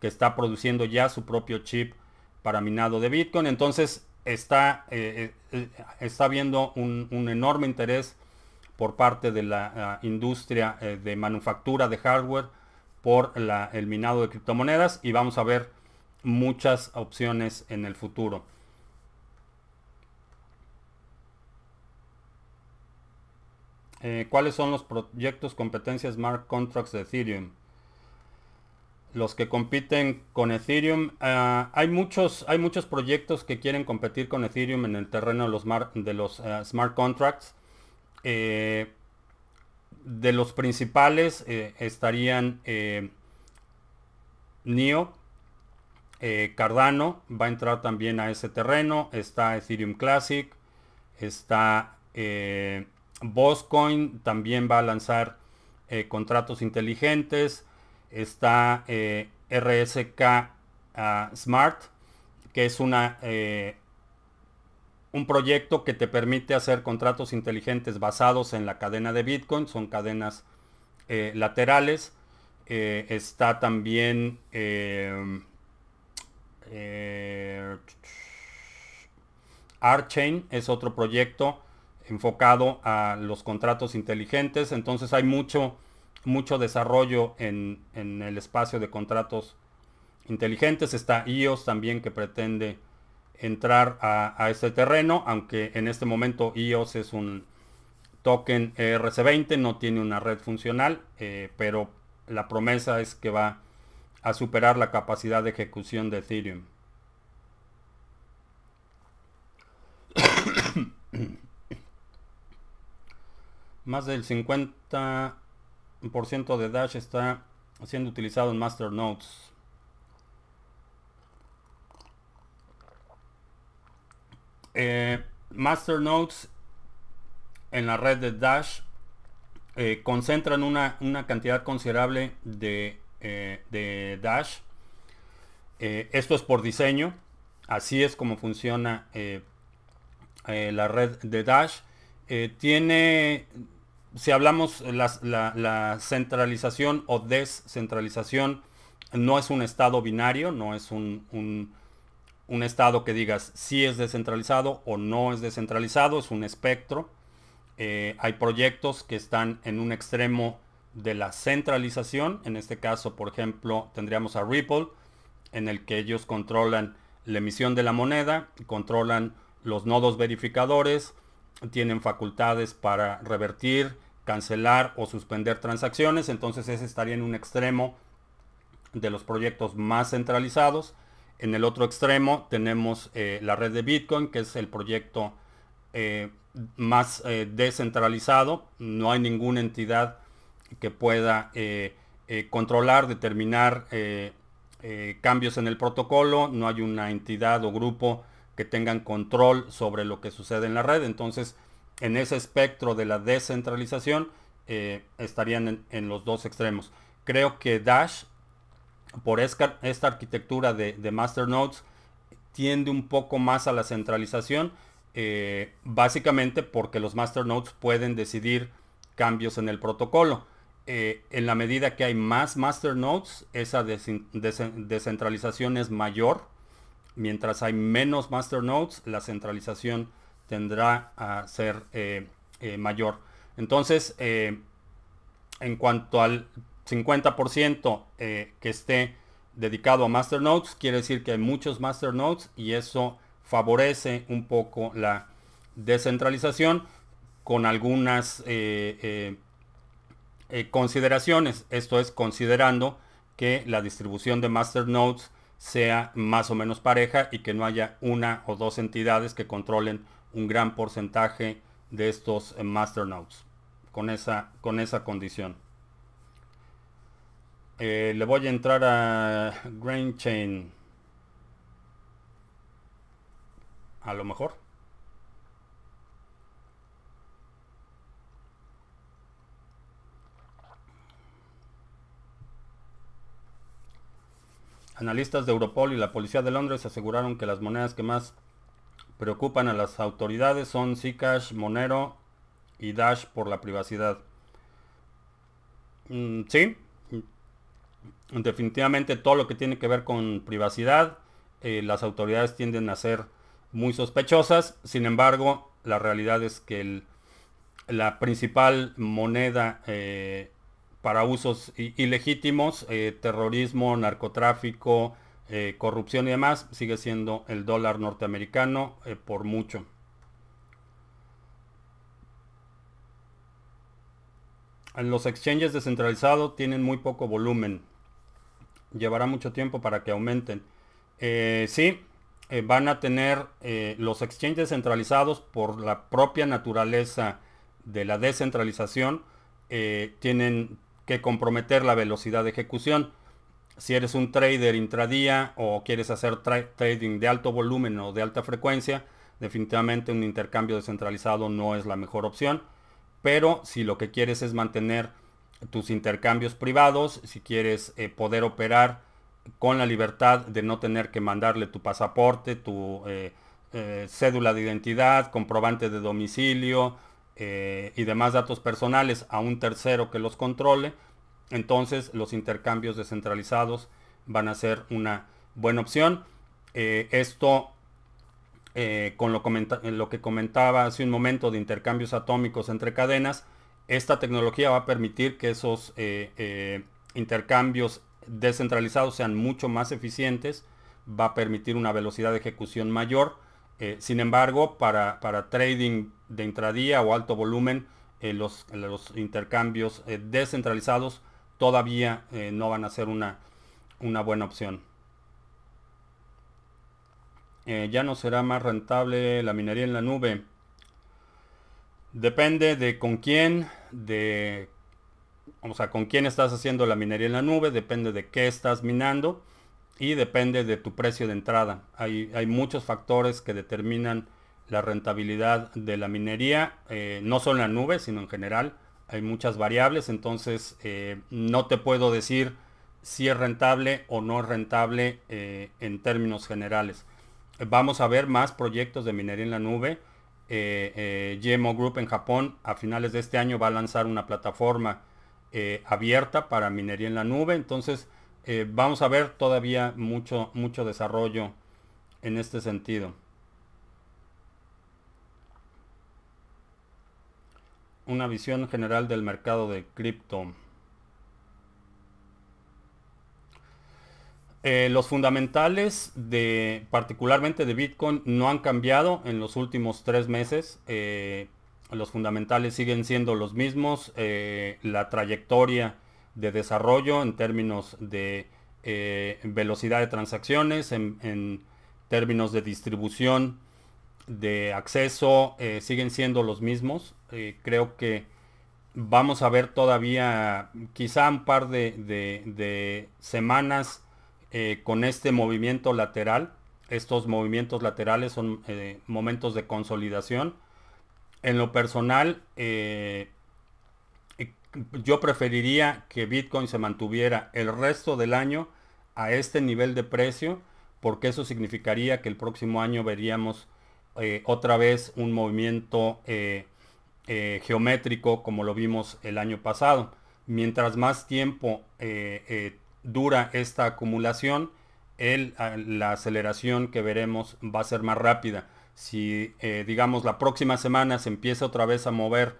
que está produciendo ya su propio chip para minado de Bitcoin. Entonces está, eh, habiendo está viendo un, un enorme interés por parte de la ah, industria eh, de manufactura de hardware por el minado de criptomonedas y vamos a ver muchas opciones en el futuro. Eh, ¿Cuáles son los proyectos competencias smart contracts de Ethereum? Los que compiten con Ethereum. Ah, hay, muchos, hay muchos proyectos que quieren competir con Ethereum en el terreno de los, ah, smart contracts. Eh, de los principales eh, estarían eh, NEO, Cardano, va a entrar también a ese terreno, está Ethereum Classic, está Boscoin, también va a lanzar contratos inteligentes, está RSK ah, Smart, que es una un proyecto que te permite hacer contratos inteligentes basados en la cadena de Bitcoin, son cadenas eh, laterales. Eh, está también eh, Archain, es otro proyecto enfocado a los contratos inteligentes. Entonces hay mucho, mucho desarrollo en, en el espacio de contratos inteligentes. Está IOS también que pretende entrar a, este terreno, aunque en este momento EOS es un token e rc 20 no tiene una red funcional, eh, pero la promesa es que va a superar la capacidad de ejecución de Ethereum. Más del 50% de Dash está siendo utilizado en Masternodes. Eh, Master notes en la red de Dash eh, concentran una, cantidad considerable de, eh, Dash. esto es por diseño. Así es como funciona la red de Dash. tiene, si hablamos, la, centralización o descentralización no es un estado binario, no es un un estado que digas si es descentralizado o no es descentralizado, es un espectro. Eh, hay proyectos que están en un extremo de la centralización. En este caso, por ejemplo, tendríamos a Ripple, en el que ellos controlan la emisión de la moneda, controlan los nodos verificadores, tienen facultades para revertir, cancelar o suspender transacciones. Entonces ese estaría en un extremo de los proyectos más centralizados. En el otro extremo tenemos eh, la red de Bitcoin, que es el proyecto eh, más eh, descentralizado. No hay ninguna entidad que pueda controlar, determinar cambios en el protocolo. No hay una entidad o grupo que tengan control sobre lo que sucede en la red. Entonces, en ese espectro de la descentralización estarían en los dos extremos. Creo que Dash por esta, arquitectura de, master masternodes tiende un poco más a la centralización, eh, básicamente porque los masternodes pueden decidir cambios en el protocolo. Eh, en la medida que hay más masternodes, esa descentralización es mayor. Mientras hay menos masternodes, la centralización tendrá a ser eh, mayor. Entonces, en cuanto al 50% eh, que esté dedicado a masternodes, quiere decir que hay muchos masternodes y eso favorece un poco la descentralización con algunas eh, eh, consideraciones. Esto es considerando que la distribución de masternodes sea más o menos pareja y que no haya una o dos entidades que controlen un gran porcentaje de estos masternodes con esa, con esa condición. Eh, le voy a entrar a Grain Chain. A lo mejor. Analistas de Europol y la Policía de Londres aseguraron que las monedas que más preocupan a las autoridades son Zcash, Monero y Dash por la privacidad. Mm, sí, definitivamente todo lo que tiene que ver con privacidad, eh, las autoridades tienden a ser muy sospechosas. Sin embargo, la realidad es que la principal moneda eh, para usos ilegítimos, eh, terrorismo, narcotráfico, corrupción y demás, sigue siendo el dólar norteamericano por mucho. Los exchanges descentralizados tienen muy poco volumen llevará mucho tiempo para que aumenten. Eh, sí, eh, van a tener eh, los exchanges centralizados por la propia naturaleza de la descentralización. tienen que comprometer la velocidad de ejecución. Si eres un trader intradía o quieres hacer trading de alto volumen o de alta frecuencia, definitivamente un intercambio descentralizado no es la mejor opción. Pero si lo que quieres es mantener tus intercambios privados, si quieres eh, poder operar con la libertad de no tener que mandarle tu pasaporte, tu eh, eh, cédula de identidad, comprobante de domicilio y demás datos personales a un tercero que los controle, entonces los intercambios descentralizados van a ser una buena opción. esto con lo que comentaba hace un momento de intercambios atómicos entre cadenas, esta tecnología va a permitir que esos eh, eh, intercambios descentralizados sean mucho más eficientes, va a permitir una velocidad de ejecución mayor. Eh, sin embargo, para, trading de intradía o alto volumen, los, intercambios descentralizados todavía no van a ser una buena opción. ya no será más rentable la minería en la nube. Depende de con quién, de, con quién estás haciendo la minería en la nube, depende de qué estás minando y depende de tu precio de entrada. Hay, muchos factores que determinan la rentabilidad de la minería, eh, no solo en la nube, sino en general. Hay muchas variables, entonces eh, no te puedo decir si es rentable o no es rentable eh, en términos generales. Vamos a ver más proyectos de minería en la nube eh, GMO eh, Group en Japón a finales de este año va a lanzar una plataforma eh, abierta para minería en la nube. Entonces eh, vamos a ver todavía mucho, mucho desarrollo en este sentido. Una visión general del mercado de cripto. Eh, los fundamentales de, particularmente de Bitcoin, no han cambiado en los últimos tres meses. Eh, los fundamentales siguen siendo los mismos. Eh, la trayectoria de desarrollo en términos de velocidad de transacciones, en, términos de distribución, de acceso, siguen siendo los mismos. creo que vamos a ver todavía quizá un par de semanas eh, con este movimiento lateral. Estos movimientos laterales son eh, momentos de consolidación. En lo personal, eh, yo preferiría que Bitcoin se mantuviera el resto del año a este nivel de precio, porque eso significaría que el próximo año veríamos otra vez un movimiento geométrico como lo vimos el año pasado mientras más tiempo dura esta acumulación, la aceleración que veremos va a ser más rápida. Si, eh, digamos, la próxima semana se empieza otra vez a mover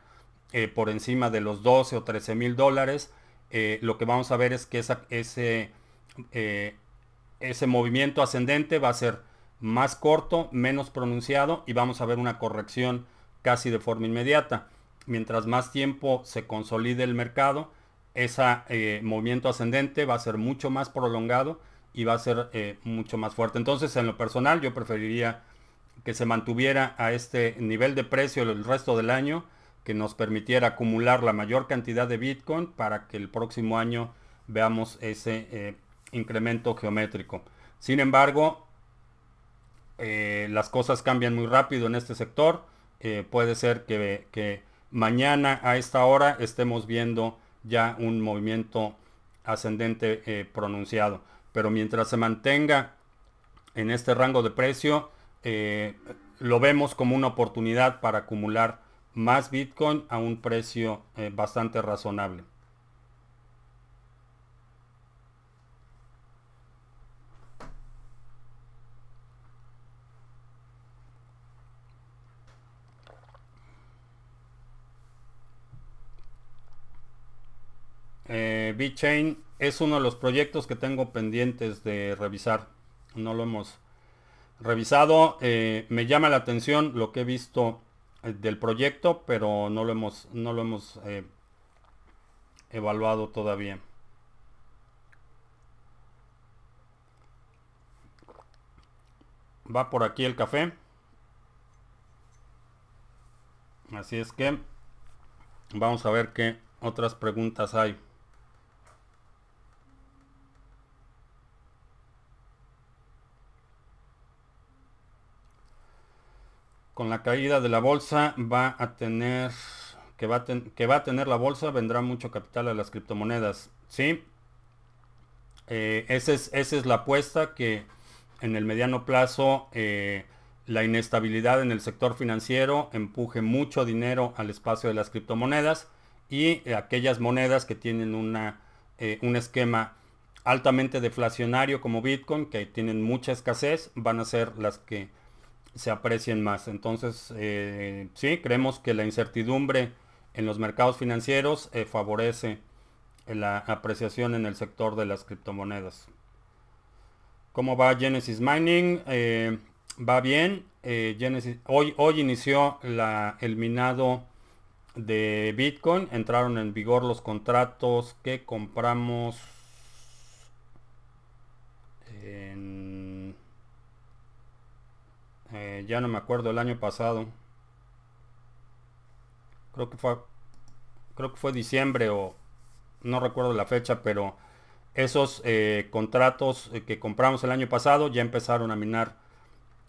eh, por encima de los 12 o 13 mil dólares, eh, lo que vamos a ver es que ese, ese movimiento ascendente va a ser más corto, menos pronunciado y vamos a ver una corrección casi de forma inmediata. Mientras más tiempo se consolide el mercado, ese eh, movimiento ascendente va a ser mucho más prolongado y va a ser eh, mucho más fuerte. Entonces, en lo personal, yo preferiría que se mantuviera a este nivel de precio el resto del año, que nos permitiera acumular la mayor cantidad de Bitcoin para que el próximo año veamos ese eh, incremento geométrico. Sin embargo, las cosas cambian muy rápido en este sector. puede ser que mañana a esta hora estemos viendo ya un movimiento ascendente eh, pronunciado. Pero mientras se mantenga en este rango de precio, eh, lo vemos como una oportunidad para acumular más Bitcoin a un precio eh, bastante razonable. eh, chain es uno de los proyectos que tengo pendientes de revisar. No lo hemos revisado. Eh, me llama la atención lo que he visto eh, del proyecto, pero no lo hemos, no lo hemos eh, evaluado todavía. Va por aquí el café. Así es que vamos a ver qué otras preguntas hay. con la caída de la bolsa va a tener que va a, tener la bolsa vendrá mucho capital a las criptomonedas sí eh, esa, es, esa es la apuesta que en el mediano plazo eh, la inestabilidad en el sector financiero empuje mucho dinero al espacio de las criptomonedas y aquellas monedas que tienen una, eh, un esquema altamente deflacionario como Bitcoin, que tienen mucha escasez, van a ser las que se aprecien más. Entonces, eh, sí, creemos que la incertidumbre en los mercados financieros eh, favorece la apreciación en el sector de las criptomonedas. ¿Cómo va Genesis Mining? Eh, va bien. hoy, hoy inició la, el minado de Bitcoin. Entraron en vigor los contratos que compramos en eh, ya no me acuerdo el año pasado creo que fue creo que fue diciembre o no recuerdo la fecha pero esos eh, contratos eh, que compramos el año pasado ya empezaron a minar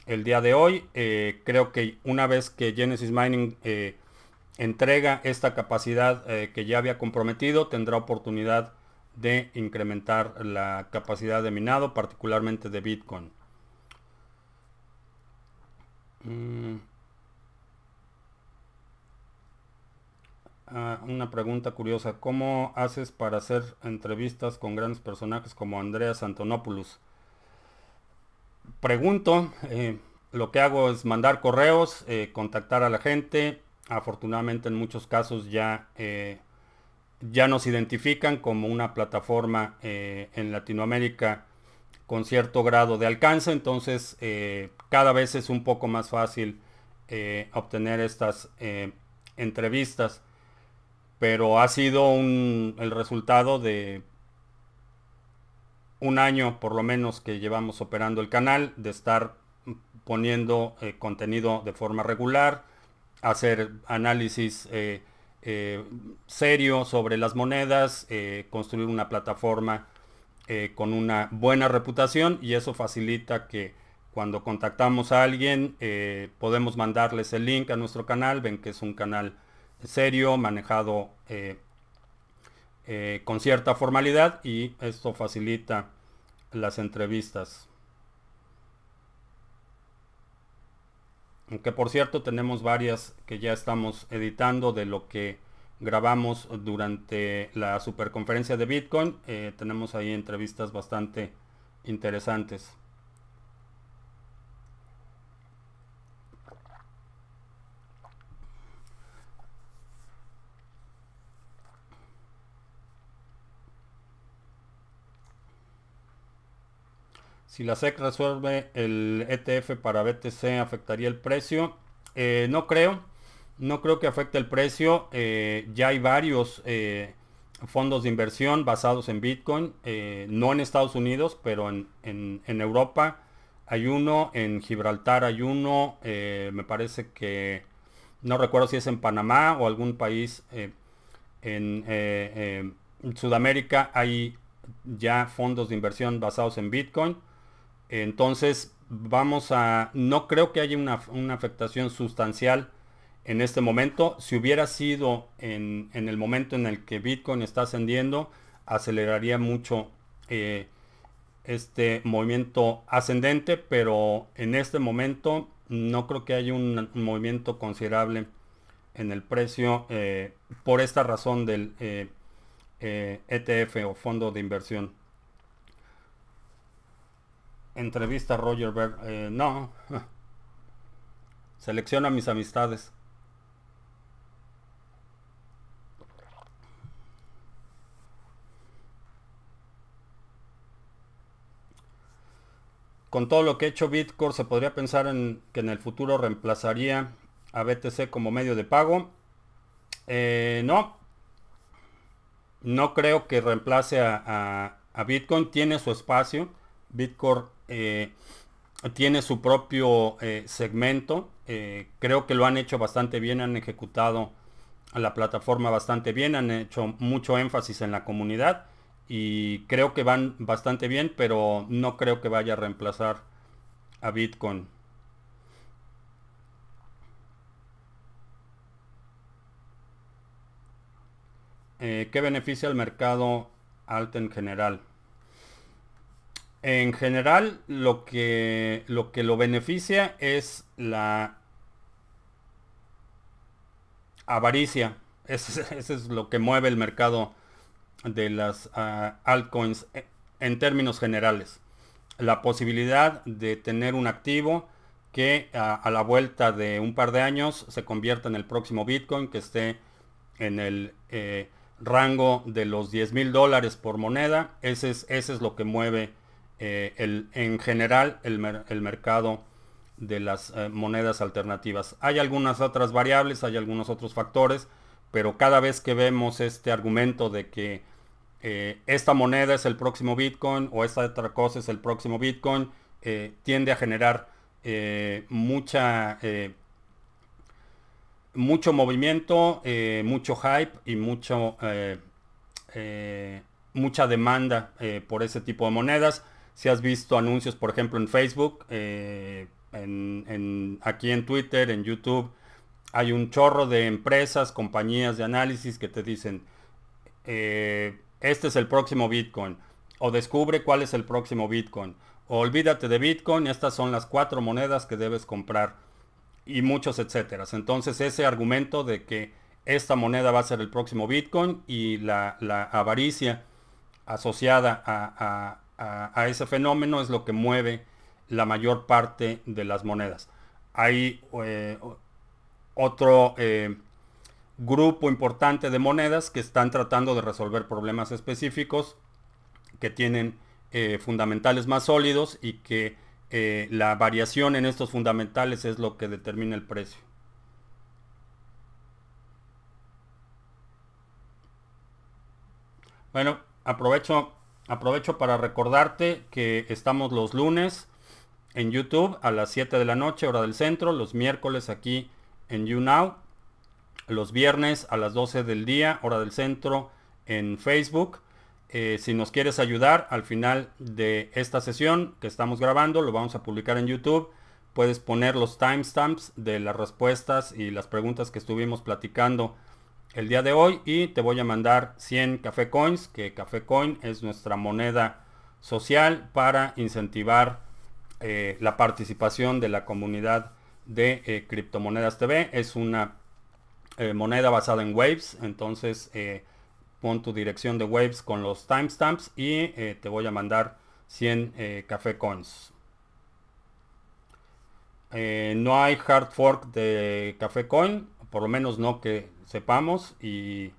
el día de hoy creo que una vez que Genesis Mining entrega esta capacidad que ya había comprometido tendrá oportunidad de incrementar la capacidad de minado particularmente de Bitcoin Mm. Ah, una pregunta curiosa. ¿Cómo haces para hacer entrevistas con grandes personajes como Andreas Antonopoulos? Pregunto. Eh, lo que hago es mandar correos, eh, contactar a la gente. Afortunadamente en muchos casos ya, eh, ya nos identifican como una plataforma en Latinoamérica con cierto grado de alcance, entonces eh, cada vez es un poco más fácil eh, obtener estas eh, entrevistas, pero ha sido el resultado de un año por lo menos que llevamos operando el canal, de estar poniendo contenido de forma regular, hacer análisis serio sobre las monedas, construir una plataforma eh, con una buena reputación y eso facilita que cuando contactamos a alguien eh, podemos mandarles el link a nuestro canal, ven que es un canal serio, manejado eh, con cierta formalidad y esto facilita las entrevistas. Aunque por cierto tenemos varias que ya estamos editando de lo que grabamos durante la superconferencia de Bitcoin. Eh, tenemos ahí entrevistas bastante interesantes. Si la SEC resuelve el ETF para BTC, ¿afectaría el precio? Eh, no creo. No creo que afecte el precio. Eh, ya hay varios eh, fondos de inversión basados en Bitcoin, eh, no en Estados Unidos, pero en, Europa hay uno, en Gibraltar hay uno, me parece que no recuerdo si es en Panamá o algún país en Sudamérica hay ya fondos de inversión basados en Bitcoin. Entonces vamos a, no creo que haya una, una afectación sustancial en este momento. Si hubiera sido en, el momento en el que Bitcoin está ascendiendo, aceleraría mucho eh, este movimiento ascendente, pero en este momento no creo que haya un movimiento considerable en el precio eh, por esta razón del ETF eh, e o fondo de inversión. Entrevista Roger Ver. no. Selecciona mis amistades. Con todo lo que ha hecho Bitcoin se podría pensar en que en el futuro reemplazaría a BTC como medio de pago. Eh, no, no creo que reemplace a, Bitcoin. Tiene su espacio. Bitcoin eh, tiene su propio eh, segmento. creo que lo han hecho bastante bien. Han ejecutado a la plataforma bastante bien. Han hecho mucho énfasis en la comunidad y creo que van bastante bien, pero no creo que vaya a reemplazar a Bitcoin. Eh, ¿Qué beneficia al mercado alto en general? En general, lo que lo, que lo beneficia es la avaricia. Eso es, es lo que mueve el mercado de las ah, altcoins e, en términos generales. La posibilidad de tener un activo que ah, a, la vuelta de un par de años se convierta en el próximo Bitcoin, que esté en el eh, rango de los 10 mil dólares por moneda. Ese es, ese es lo que mueve eh, el, en general el, mercado de las eh, monedas alternativas. Hay algunas otras variables, hay algunos otros factores, pero cada vez que vemos este argumento de que eh, esta moneda es el próximo Bitcoin o esta otra cosa es el próximo Bitcoin, eh, tiende a generar eh, mucha, mucho movimiento, mucho hype y mucho, mucha demanda por ese tipo de monedas. Si has visto anuncios, por ejemplo, en Facebook, aquí en Twitter, en YouTube, hay un chorro de empresas, compañías de análisis que te dicen, este es el próximo Bitcoin. O descubre cuál es el próximo Bitcoin. O olvídate de Bitcoin, estas son las cuatro monedas que debes comprar. Y muchos etcétera. Entonces ese argumento de que esta moneda va a ser el próximo Bitcoin y la, avaricia asociada a, ese fenómeno es lo que mueve la mayor parte de las monedas. Hay eh, otro eh, grupo importante de monedas que están tratando de resolver problemas específicos que tienen eh, fundamentales más sólidos y que eh, la variación en estos fundamentales es lo que determina el precio. Bueno, aprovecho, aprovecho para recordarte que estamos los lunes en YouTube a las 7 de la noche, hora del centro, los miércoles aquí en YouNow los viernes a las 12 del día, hora del centro, en Facebook. Eh, si nos quieres ayudar al final de esta sesión que estamos grabando, lo vamos a publicar en YouTube. Puedes poner los timestamps de las respuestas y las preguntas que estuvimos platicando el día de hoy y te voy a mandar 100 Café Coins, que Café Coin es nuestra moneda social para incentivar eh, la participación de la comunidad de eh, Criptomonedas TV. Es una eh, moneda basada en waves. Entonces eh, pon tu dirección de waves con los timestamps y eh, te voy a mandar 100 café coins. no hay hard fork de café coin, por lo menos no que sepamos y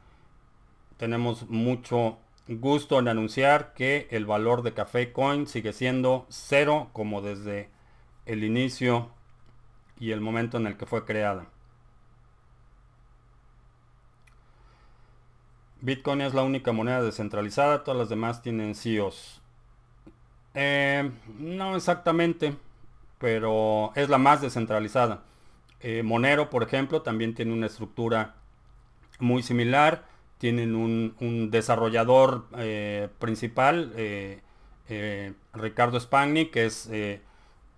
tenemos mucho gusto en anunciar que el valor de café coin sigue siendo cero como desde el inicio y el momento en el que fue creada. Bitcoin es la única moneda descentralizada, todas las demás tienen CEOs. Eh, no exactamente, pero es la más descentralizada. Eh, Monero, por ejemplo, también tiene una estructura muy similar. Tienen un, desarrollador eh, principal, Ricardo Spagni, que es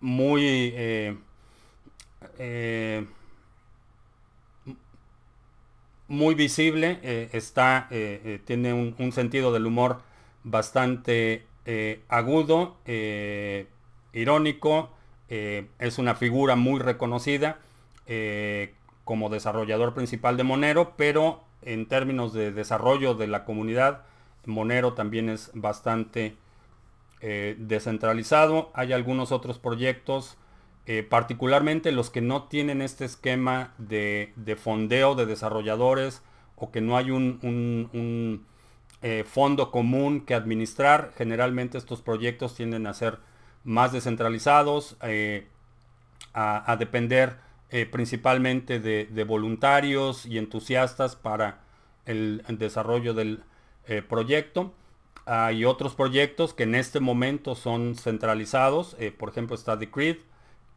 muy muy visible, eh, está, eh, eh, tiene un, sentido del humor bastante agudo, irónico, es una figura muy reconocida como desarrollador principal de Monero, pero en términos de desarrollo de la comunidad, Monero también es bastante descentralizado. Hay algunos otros proyectos eh, particularmente los que no tienen este esquema de, fondeo de desarrolladores o que no hay un, eh, fondo común que administrar, generalmente estos proyectos tienden a ser más descentralizados, eh, a, depender principalmente de, voluntarios y entusiastas para el, el desarrollo del proyecto. Hay otros proyectos que en este momento son centralizados, por ejemplo está Decreed,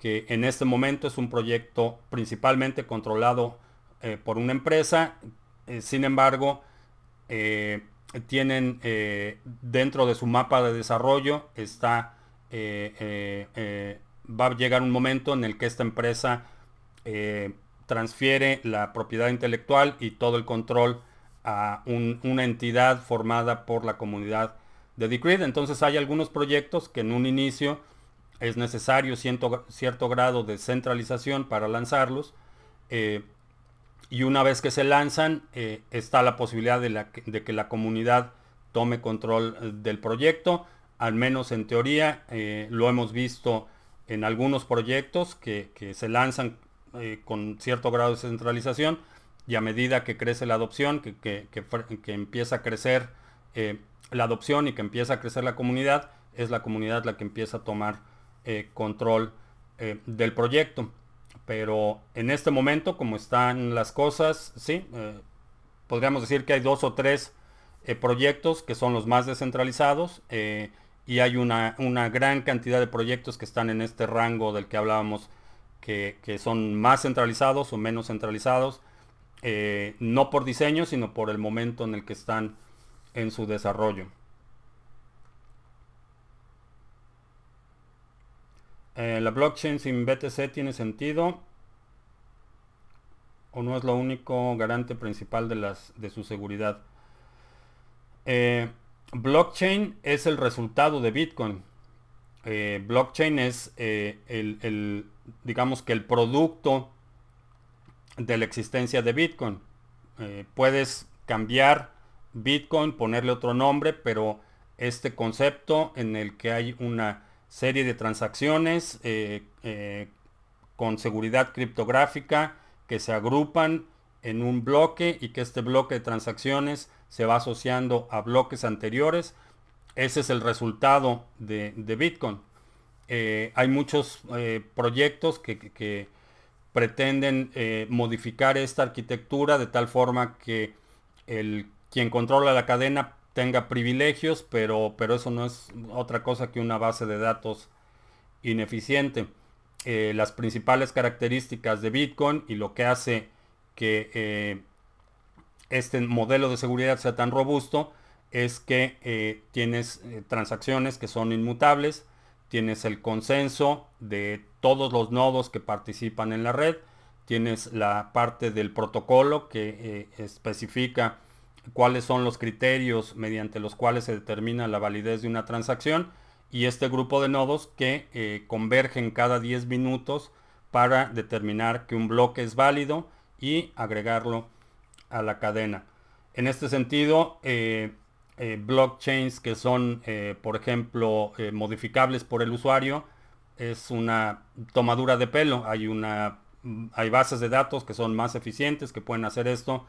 que en este momento es un proyecto principalmente controlado eh, por una empresa. Eh, sin embargo, eh, tienen dentro de su mapa de desarrollo, está, va a llegar un momento en el que esta empresa transfiere la propiedad intelectual y todo el control a una entidad formada por la comunidad de Decreed. Entonces hay algunos proyectos que en un inicio es necesario cierto grado de centralización para lanzarlos. Eh, y una vez que se lanzan, eh, está la posibilidad de, de, que la comunidad tome control eh, del proyecto, al menos en teoría. lo hemos visto en algunos proyectos que, se lanzan con cierto grado de centralización y a medida que crece la adopción, que, que, que empieza a crecer la adopción y que empieza a crecer la comunidad, es la comunidad la que empieza a tomar eh, control eh, del proyecto. Pero en este momento, como están las cosas, sí, eh, podríamos decir que hay dos o tres proyectos que son los más descentralizados y hay una, una, gran cantidad de proyectos que están en este rango del que hablábamos, que, son más centralizados o menos centralizados, no por diseño, sino por el momento en el que están en su desarrollo. Eh, la blockchain sin BTC tiene sentido o no es lo único garante principal de, las, de su seguridad. Eh, blockchain es el resultado de Bitcoin. Eh, blockchain es el, digamos que el producto de la existencia de Bitcoin. puedes cambiar Bitcoin, ponerle otro nombre, pero este concepto en el que hay una serie de transacciones eh, eh, con seguridad criptográfica que se agrupan en un bloque y que este bloque de transacciones se va asociando a bloques anteriores. Ese es el resultado de, Bitcoin. Eh, hay muchos proyectos que, pretenden modificar esta arquitectura de tal forma que el, quien controla la cadena tenga privilegios, pero, pero eso no es otra cosa que una base de datos ineficiente. Eh, las principales características de Bitcoin y lo que hace que eh, este modelo de seguridad sea tan robusto es que eh, tienes transacciones que son inmutables, tienes el consenso de todos los nodos que participan en la red, tienes la parte del protocolo que especifica cuáles son los criterios mediante los cuales se determina la validez de una transacción y este grupo de nodos que eh, convergen cada 10 minutos para determinar que un bloque es válido y agregarlo a la cadena. En este sentido, eh, eh, blockchains que son, por ejemplo, modificables por el usuario, es una tomadura de pelo. Mm, hay bases de datos que son más eficientes, que pueden hacer esto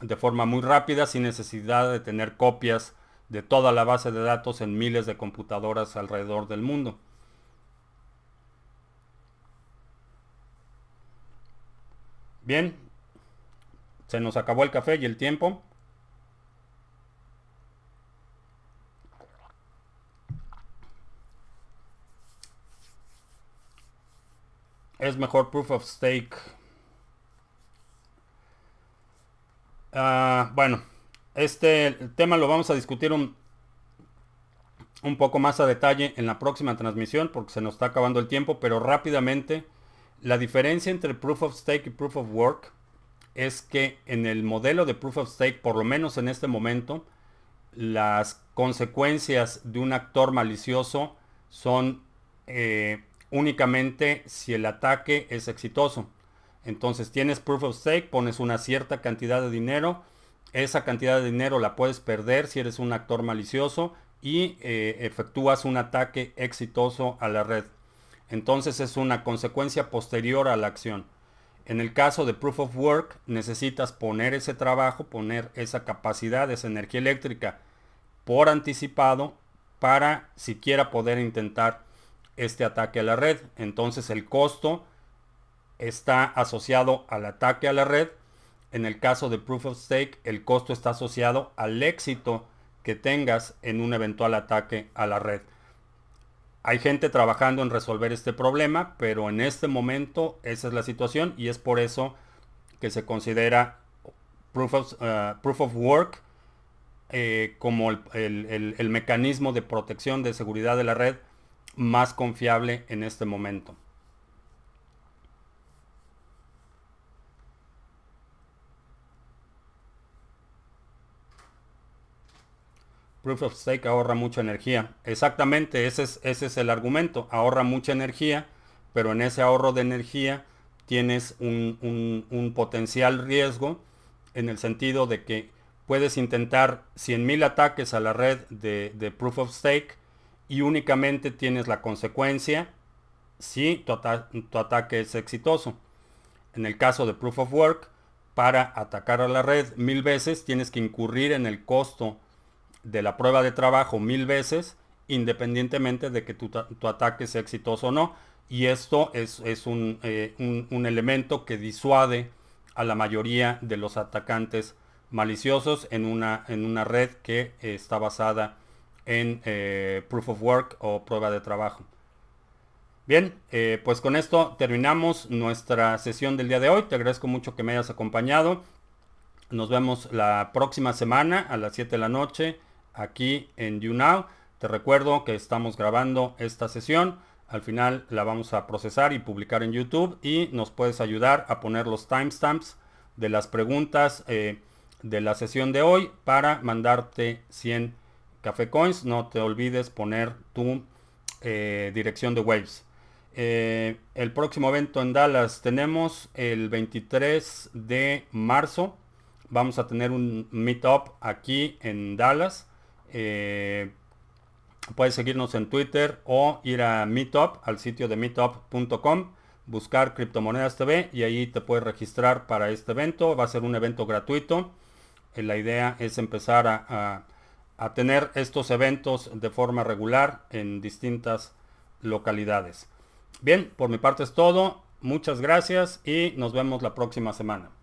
de forma muy rápida sin necesidad de tener copias de toda la base de datos en miles de computadoras alrededor del mundo. Bien, se nos acabó el café y el tiempo. Es mejor proof of stake Ah, bueno, este tema lo vamos a discutir un, poco más a detalle en la próxima transmisión porque se nos está acabando el tiempo, pero rápidamente, la diferencia entre Proof of Stake y Proof of Work es que en el modelo de Proof of Stake, por lo menos en este momento, las consecuencias de un actor malicioso son eh, únicamente si el ataque es exitoso. Entonces tienes proof of stake, pones una cierta cantidad de dinero, esa cantidad de dinero la puedes perder si eres un actor malicioso y eh, efectúas un ataque exitoso a la red. Entonces es una consecuencia posterior a la acción. En el caso de proof of work necesitas poner ese trabajo, poner esa capacidad, esa energía eléctrica por anticipado para siquiera poder intentar este ataque a la red. Entonces el costo está asociado al ataque a la red. En el caso de Proof of Stake, el costo está asociado al éxito que tengas en un eventual ataque a la red. Hay gente trabajando en resolver este problema, pero en este momento esa es la situación y es por eso que se considera Proof of, eh, Work eh, como el mecanismo de protección de seguridad de la red más confiable en este momento. Proof of Stake ahorra mucha energía. Exactamente, ese es, el argumento. Ahorra mucha energía, pero en ese ahorro de energía tienes un, potencial riesgo en el sentido de que puedes intentar 100.000 ataques a la red de, Proof of Stake y únicamente tienes la consecuencia si tu, ataque es exitoso. En el caso de Proof of Work, para atacar a la red mil veces tienes que incurrir en el costo de la prueba de trabajo mil veces, independientemente de que tu, ataque sea exitoso o no. Y esto es, eh, un, elemento que disuade a la mayoría de los atacantes maliciosos en una, en una red que está basada en eh, proof of work o prueba de trabajo. Bien, eh, pues con esto terminamos nuestra sesión del día de hoy. Te agradezco mucho que me hayas acompañado. Nos vemos la próxima semana a las 7 de la noche aquí en YouNow. Te recuerdo que estamos grabando esta sesión. Al final la vamos a procesar y publicar en YouTube y nos puedes ayudar a poner los timestamps de las preguntas eh, de la sesión de hoy para mandarte 100 Café Coins. No te olvides poner tu eh, dirección de Waves. Eh, el próximo evento en Dallas tenemos el 23 de marzo. Vamos a tener un meetup aquí en Dallas. Eh, puedes seguirnos en Twitter o ir a Meetup, al sitio de meetup.com, buscar Criptomonedas TV y ahí te puedes registrar para este evento. Va a ser un evento gratuito. Eh, la idea es empezar a, tener estos eventos de forma regular en distintas localidades. Bien, por mi parte es todo. Muchas gracias y nos vemos la próxima semana.